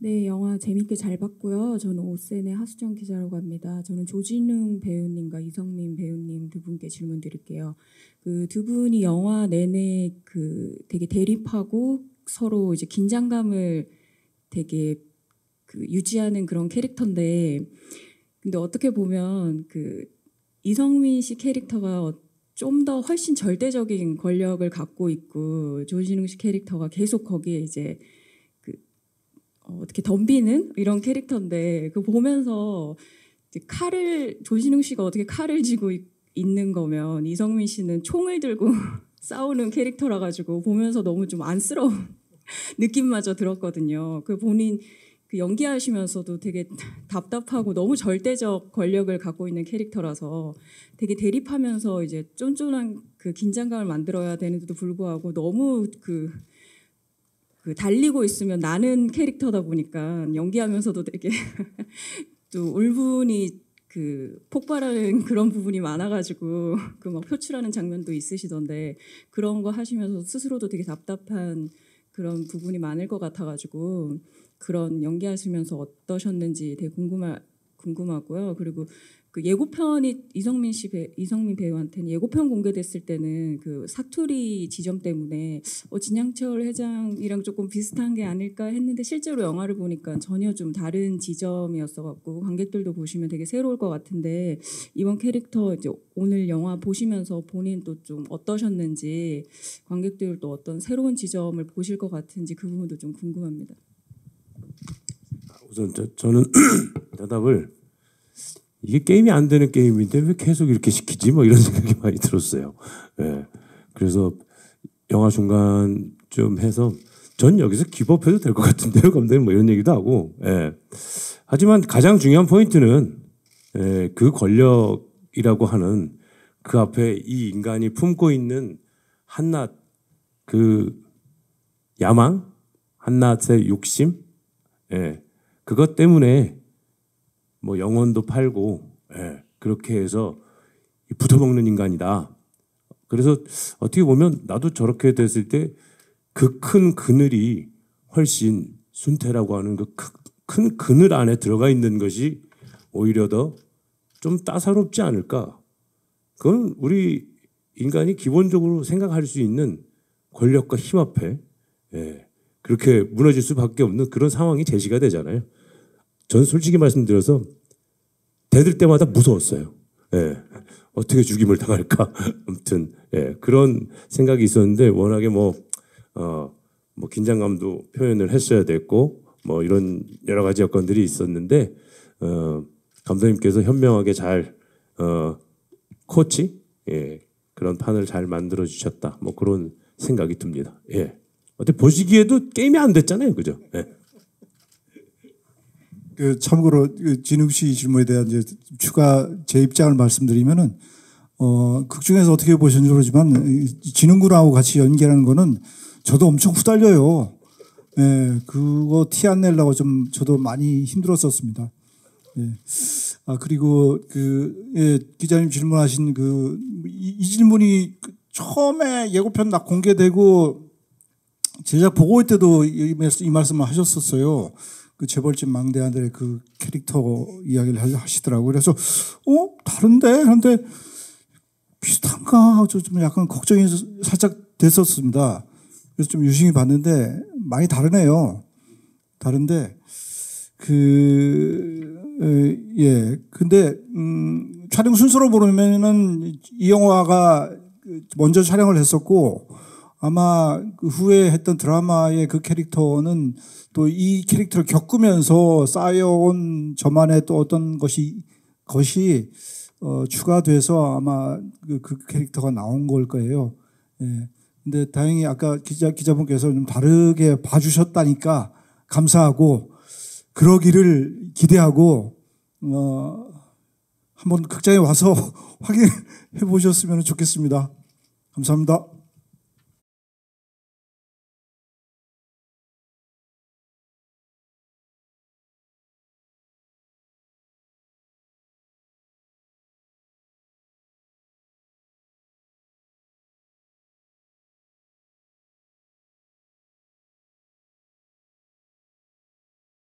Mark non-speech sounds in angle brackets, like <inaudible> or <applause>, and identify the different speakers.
Speaker 1: 네, 영화 재밌게 잘 봤고요. 저는 오센의 하수정 기자라고 합니다. 저는 조진웅 배우님과 이성민 배우님 두 분께 질문 드릴게요. 그 두 분이 영화 내내 그 되게 대립하고 서로 이제 긴장감을 되게 그 유지하는 그런 캐릭터인데 근데 어떻게 보면 그 이성민 씨 캐릭터가 좀 더 훨씬 절대적인 권력을 갖고 있고 조진웅 씨 캐릭터가 계속 거기에 이제 어떻게 덤비는 이런 캐릭터인데 그 보면서 칼을 조신웅 씨가 어떻게 칼을 쥐고 있, 있는 거면 이성민 씨는 총을 들고 <laughs> 싸우는 캐릭터라 가지고 보면서 너무 좀 안쓰러운 <laughs> 느낌마저 들었거든요. 그 본인 그 연기하시면서도 되게 답답하고 너무 절대적 권력을 갖고 있는 캐릭터라서 되게 대립하면서 이제 쫀쫀한 그 긴장감을 만들어야 되는데도 불구하고 너무 그그 달리고 있으면 나는 캐릭터다 보니까 연기하면서도 되게 <laughs> 또 울분이 그 폭발하는 <laughs> 그런 부분이 많아가지고 그 막 표출하는 장면도 있으시던데 그런 거 하시면서 스스로도 되게 답답한 그런 부분이 많을 것 같아가지고 그런 연기하시면서 어떠셨는지 되게 궁금하 궁금하고요. 그리고 그 예고편이 이성민 씨 배, 이성민 배우한테는 예고편 공개됐을 때는 그 사투리 지점 때문에 어, 진양철 회장이랑 조금 비슷한 게 아닐까 했는데 실제로 영화를 보니까 전혀 좀 다른 지점이었어 갖고 관객들도 보시면 되게 새로울 것 같은데 이번 캐릭터 이제 오늘 영화 보시면서 본인 또 좀 어떠셨는지 관객들도 어떤 새로운 지점을 보실 것 같은지 그 부분도 좀 궁금합니다.
Speaker 2: 아, 우선 저, 저는 <clears throat> 대답을 이게 게임이 안 되는 게임인데 왜 계속 이렇게 시키지? 뭐 이런 <laughs> 생각이 많이 들었어요. 예. 그래서 영화 중간 좀 해서 전 여기서 기법해도 될 것 같은데요, 감독님 뭐 이런 얘기도 하고. 예. 하지만 가장 중요한 포인트는 예, 그 권력이라고 하는 그 앞에 이 인간이 품고 있는 한낱 그 야망, 한낱의 욕심, 예, 그것 때문에 뭐 영혼도 팔고 예, 그렇게 해서 붙어먹는 인간이다. 그래서 어떻게 보면 나도 저렇게 됐을 때 그 큰 그늘이 훨씬 순태라고 하는 그 큰 그늘 안에 들어가 있는 것이 오히려 더 좀 따사롭지 않을까. 그건 우리 인간이 기본적으로 생각할 수 있는 권력과 힘 앞에 예, 그렇게 무너질 수밖에 없는 그런 상황이 제시가 되잖아요. 전 솔직히 말씀드려서 대들 때마다 무서웠어요. 예. 어떻게 죽임을 당할까? <laughs> 아무튼 예, 그런 생각이 있었는데 워낙에 뭐, 어, 뭐 긴장감도 표현을 했어야 됐고 뭐 이런 여러 가지 여건들이 있었는데 어, 감독님께서 현명하게 잘 어, 코치 예, 그런 판을 잘 만들어 주셨다. 뭐 그런 생각이 듭니다. 예. 어때 보시기에도 게임이 안 됐잖아요, 그죠? 예.
Speaker 3: 그 참고로 그 진욱 씨 질문에 대한 이제 추가 제 입장을 말씀드리면은 어, 극 중에서 어떻게 보셨는지 모르지만 진흥군하고 같이 연기하는 거는 저도 엄청 후달려요. 예, 그거 티 안 내려고 좀 저도 많이 힘들었었습니다. 예. 아, 그리고 그, 예, 기자님 질문하신 그, 이, 이 질문이 처음에 예고편 딱 공개되고 제작 보고일 때도 이, 이 말씀을 하셨었어요. 그 재벌집 망대 아들의 그 캐릭터 이야기를 하시더라고요. 그래서 어 다른데 그런데 비슷한가 좀 약간 걱정이 살짝 됐었습니다. 그래서 좀 유심히 봤는데 많이 다르네요. 다른데 그 예 근데 음 촬영 순서로 보면은 이 영화가 먼저 촬영을 했었고 아마 그 후에 했던 드라마의 그 캐릭터는 또 이 캐릭터를 겪으면서 쌓여온 저만의 또 어떤 것이 것이 어, 추가돼서 아마 그, 그, 캐릭터가 나온 걸 거예요. 예. 근데 다행히 아까 기자 기자분께서 좀 다르게 봐주셨다니까 감사하고 그러기를 기대하고 어, 한번 극장에 와서 <laughs> 확인해 보셨으면 좋겠습니다.
Speaker 2: 감사합니다.